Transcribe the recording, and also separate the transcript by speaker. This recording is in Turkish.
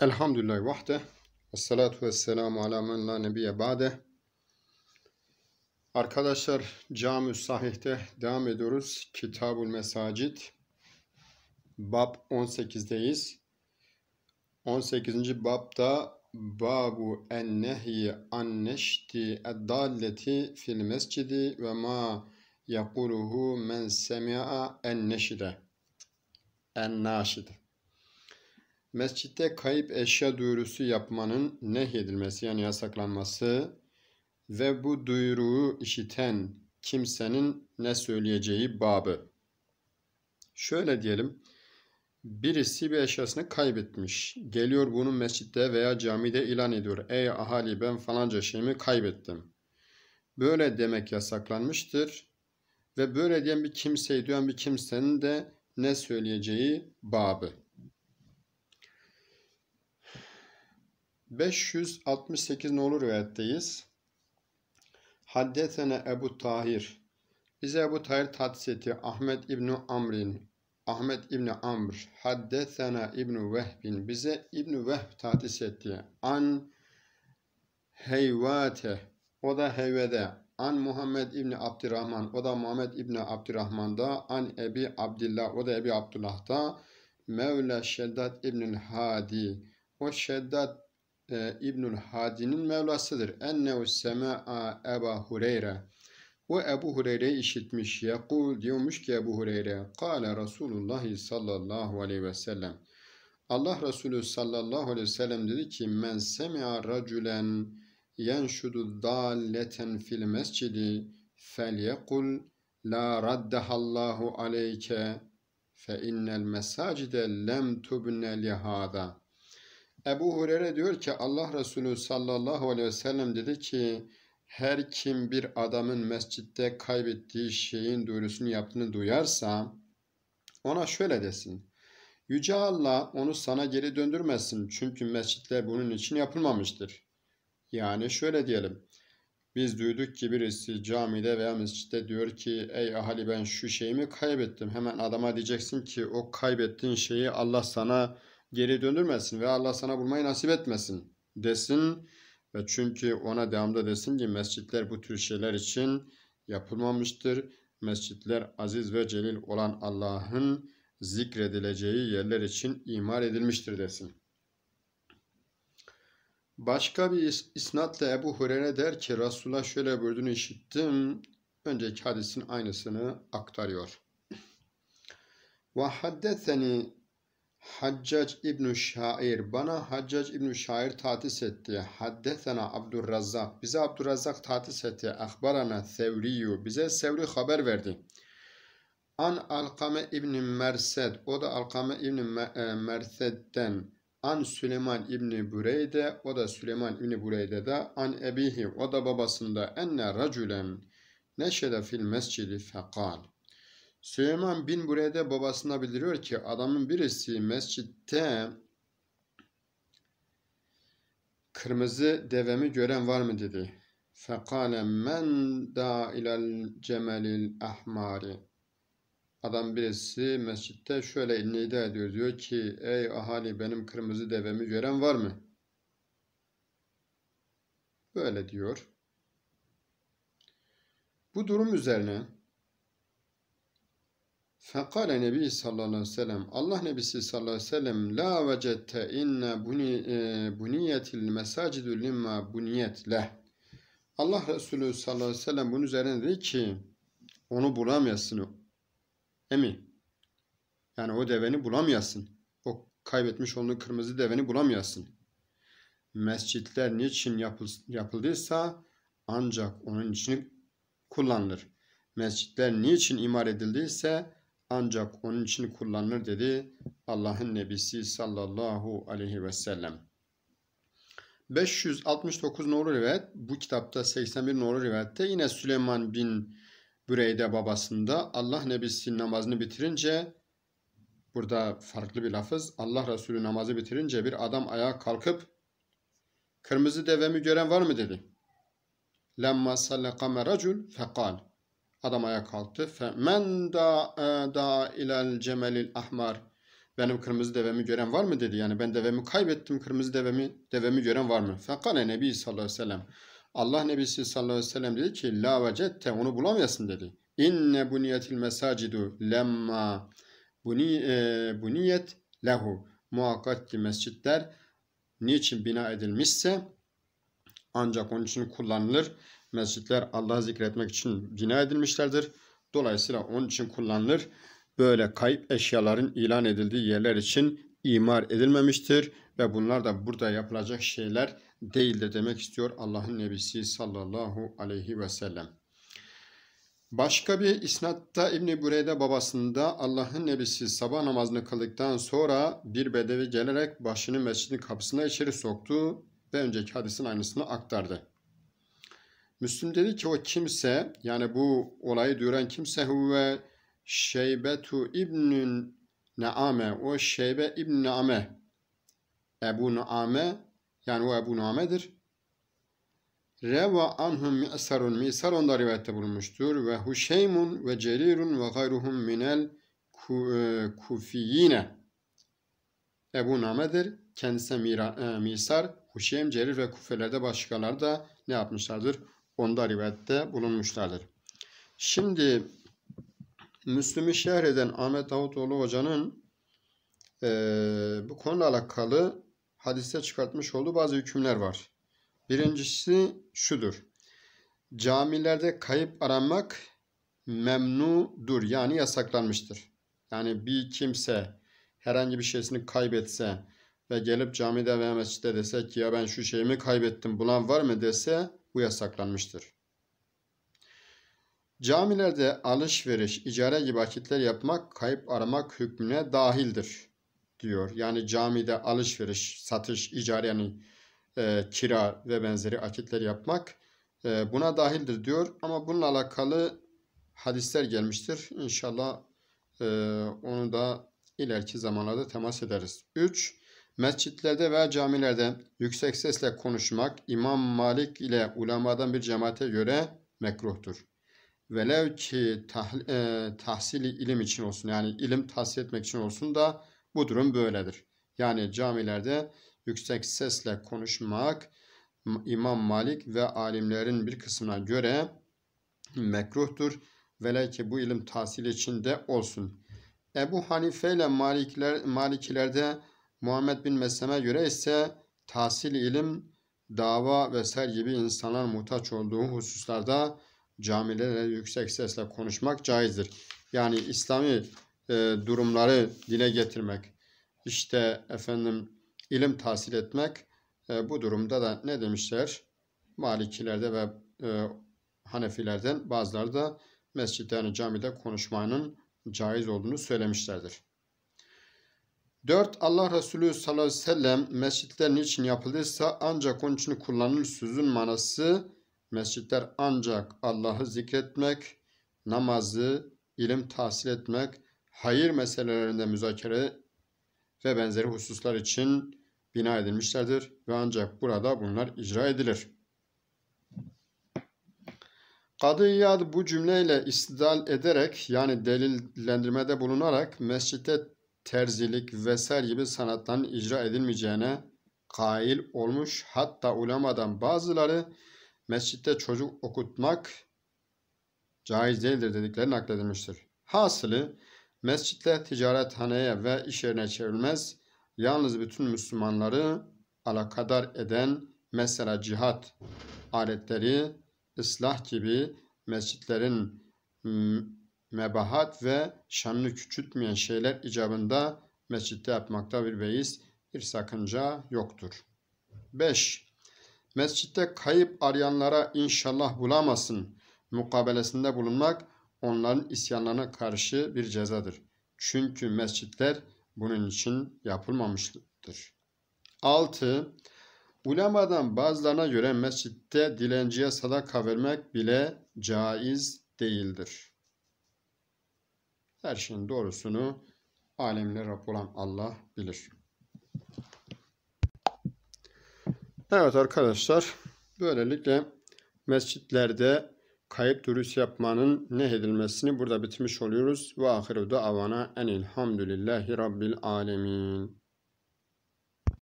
Speaker 1: Elhamdülillahi vahde. Esselatu vesselamu ala men la nebiye ba'de. Arkadaşlar Cami Sahih'te devam ediyoruz. Kitabul Mesacid Bab 18'deyiz. 18. babda Babu en nehyi an neşti eddalleti fil mescidi ve ma yakuluhu men semi'a en neşide. En naşide mescitte kayıp eşya duyurusu yapmanın nehyedilmesi yani yasaklanması ve bu duyuruğu işiten kimsenin ne söyleyeceği babı. Şöyle diyelim. Birisi bir eşyasını kaybetmiş. Geliyor bunu mescitte veya camide ilan ediyor. Ey ahali ben falanca şeyimi kaybettim. Böyle demek yasaklanmıştır. Ve böyle diyen bir kimseyi duyan bir kimsenin de ne söyleyeceği babı. 568 nolu rivayetteyiz. Haddetene Ebu Tahir. Bize Ebu Tahir Tadseti Ahmet İbni Amr'in Ahmet İbni Amr Haddetena İbni Vehbin bize İbni Vehb tadis etti. An Heyvate o da Heyvede An Muhammed İbni Abdurrahman. o da Muhammed İbni Abdurrahman'da. An Ebi Abdillah o da Ebi Abdullah'da Mevla Şeddat İbni Hadi o Şeddat e, İbnül Hadi'nin mevlasıdır. Ennehu sema'a Eba Hureyre. O Ebu Hureyre'yi işitmiş. Yakul diyormuş ki Ebu Hureyre. Kale Resulullah sallallahu aleyhi ve sellem. Allah Resulü sallallahu aleyhi ve sellem dedi ki men semi'a raculen yenşudu dalleten fil mescidi felyekul la raddehallahu aleyke fe innel mesacide lem tubne lihada.'' Ebu Hureyre diyor ki Allah Resulü sallallahu aleyhi ve sellem dedi ki her kim bir adamın mescitte kaybettiği şeyin duyurusunu yaptığını duyarsa ona şöyle desin. Yüce Allah onu sana geri döndürmesin çünkü mescitler bunun için yapılmamıştır. Yani şöyle diyelim. Biz duyduk ki birisi camide veya mescitte diyor ki ey ahali ben şu şeyimi kaybettim. Hemen adama diyeceksin ki o kaybettiğin şeyi Allah sana geri döndürmesin ve Allah sana bulmayı nasip etmesin desin. Ve çünkü ona devamda desin ki mescitler bu tür şeyler için yapılmamıştır. Mescitler aziz ve celil olan Allah'ın zikredileceği yerler için imar edilmiştir desin. Başka bir isnatla Ebu Hureyre der ki Resulullah şöyle buyurduğunu işittim. Önceki hadisin aynısını aktarıyor. Ve haddetheni Haccac İbn Şair bana Haccac İbn Şair tatis etti. Haddesena Abdurrazzak bize Abdurrazzak tatis etti. Akbarana Sevriyu bize Sevri haber verdi. An Alkame İbn Merced o da Alkame İbn e, Mersed'den An Süleyman İbni Bureyde o da Süleyman İbni Büreyde'de, an ebihi, o da babasında, enne racülen neşede fil mescidi fekal. Süleyman bin Bureyde babasına bildiriyor ki adamın birisi mescitte kırmızı devemi gören var mı dedi. Fekale men da ilal cemelil ahmari. Adam birisi mescitte şöyle nida ediyor. Diyor ki ey ahali benim kırmızı devemi gören var mı? Böyle diyor. Bu durum üzerine Fekale Nebi sallallahu aleyhi ve sellem Allah Nebisi sallallahu aleyhi ve sellem La vecette inne buni, e, buniyetil mesacidü limma buniyet leh Allah Resulü sallallahu aleyhi ve sellem bunun üzerine dedi ki onu bulamıyorsun Emi yani o deveni bulamıyorsun. O kaybetmiş olduğu kırmızı deveni bulamıyorsun. Mescitler niçin yapıl, yapıldıysa ancak onun için kullanılır. Mescitler niçin imar edildiyse ancak onun için kullanılır dedi Allah'ın Nebisi sallallahu aleyhi ve sellem. 569 nolu rivayet bu kitapta 81 nolu rivayette yine Süleyman bin Büreyde babasında Allah Nebisi namazını bitirince burada farklı bir lafız Allah Resulü namazı bitirince bir adam ayağa kalkıp kırmızı devemi gören var mı dedi. Lemma salle kameracul fekal. Adam ayağa kalktı. Femen da e, da ilal cemelil ahmar. Benim kırmızı devemi gören var mı dedi. Yani ben devemi kaybettim. Kırmızı devemi devemi gören var mı? Fekale Nebi sallallahu aleyhi ve sellem. Allah Nebisi sallallahu aleyhi ve sellem dedi ki la vecette onu bulamıyorsun dedi. İnne buniyetil mesacidu lemma buni, e, buniyet lehu. Muhakkak ki mescitler niçin bina edilmişse ancak onun için kullanılır. Mescitler Allah'ı zikretmek için bina edilmişlerdir. Dolayısıyla onun için kullanılır. Böyle kayıp eşyaların ilan edildiği yerler için imar edilmemiştir ve bunlar da burada yapılacak şeyler değildir demek istiyor Allah'ın Nebisi sallallahu aleyhi ve sellem. Başka bir isnatta İbn Bureyde babasında Allah'ın nebisi sabah namazını kıldıktan sonra bir bedevi gelerek başını mescidin kapısına içeri soktu ve önceki hadisin aynısını aktardı. Müslüm dedi ki o kimse yani bu olayı duyan kimse huve Şeybetu İbnün Neame o Şeybe İbn Neame Ebu Neame yani o Ebu Neame'dir. Reva anhum mi'sarun misar da rivayette bulunmuştur. Ve Huşeymun ve Cerirun ve gayruhum minel e, kufiyine. Ebu Name'dir. Kendisi mira, e, misar. Huşeym, Cerir ve Kufelerde başkaları da ne yapmışlardır? Onda rivayette bulunmuşlardır. Şimdi Müslüm'ü şerh eden Ahmet Davutoğlu Hoca'nın e, bu konuyla alakalı hadiste çıkartmış olduğu bazı hükümler var. Birincisi şudur. Camilerde kayıp aranmak memnudur yani yasaklanmıştır. Yani bir kimse herhangi bir şeysini kaybetse ve gelip camide veya mescitte dese ki ya ben şu şeyimi kaybettim bulan var mı dese bu yasaklanmıştır. Camilerde alışveriş, icare gibi akitler yapmak kayıp aramak hükmüne dahildir diyor. Yani camide alışveriş, satış, icare yani e, kira ve benzeri akitler yapmak e, buna dahildir diyor. Ama bununla alakalı hadisler gelmiştir. İnşallah e, onu da ileriki zamanlarda temas ederiz. 3. Mescitlerde veya camilerde yüksek sesle konuşmak İmam Malik ile ulamadan bir cemaate göre mekruhtur. Velev ki tah, e, tahsili ilim için olsun yani ilim tahsil etmek için olsun da bu durum böyledir. Yani camilerde yüksek sesle konuşmak İmam Malik ve alimlerin bir kısmına göre mekruhtur. Velev ki bu ilim tahsil için de olsun. Ebu Hanife ile Malikler, Malikilerde Muhammed bin Meslem'e göre ise tahsil ilim, dava vesaire gibi insanlar muhtaç olduğu hususlarda camilere yüksek sesle konuşmak caizdir. Yani İslami e, durumları dile getirmek, işte efendim ilim tahsil etmek e, bu durumda da ne demişler? Malikilerde ve e, Hanefilerden bazıları da mescitte yani camide konuşmanın caiz olduğunu söylemişlerdir. 4. Allah Resulü sallallahu aleyhi ve sellem mescitler niçin yapılırsa ancak onun için kullanılır sözün manası mescitler ancak Allah'ı zikretmek, namazı, ilim tahsil etmek, hayır meselelerinde müzakere ve benzeri hususlar için bina edilmişlerdir ve ancak burada bunlar icra edilir. Kadıyad bu cümleyle istidal ederek yani delillendirmede bulunarak mescite terzilik vesaire gibi sanattan icra edilmeyeceğine kail olmuş. Hatta ulemadan bazıları mescitte çocuk okutmak caiz değildir dedikleri nakledilmiştir. Hasılı mescitte ticarethaneye ve iş yerine çevrilmez. Yalnız bütün Müslümanları alakadar eden mesela cihat aletleri, ıslah gibi mescitlerin ıı, mebahat ve şanını küçültmeyen şeyler icabında mescitte yapmakta bir beis, bir sakınca yoktur. 5. Mescitte kayıp arayanlara inşallah bulamasın mukabelesinde bulunmak onların isyanlarına karşı bir cezadır. Çünkü mescitler bunun için yapılmamıştır. 6. Ulemadan bazılarına göre mescitte dilenciye sadaka vermek bile caiz değildir. Her şeyin doğrusunu alemlere Rab olan Allah bilir. Evet arkadaşlar böylelikle mescitlerde kayıp dürüst yapmanın ne edilmesini burada bitmiş oluyoruz. Ve ahiru da avana enilhamdülillahi rabbil alemin.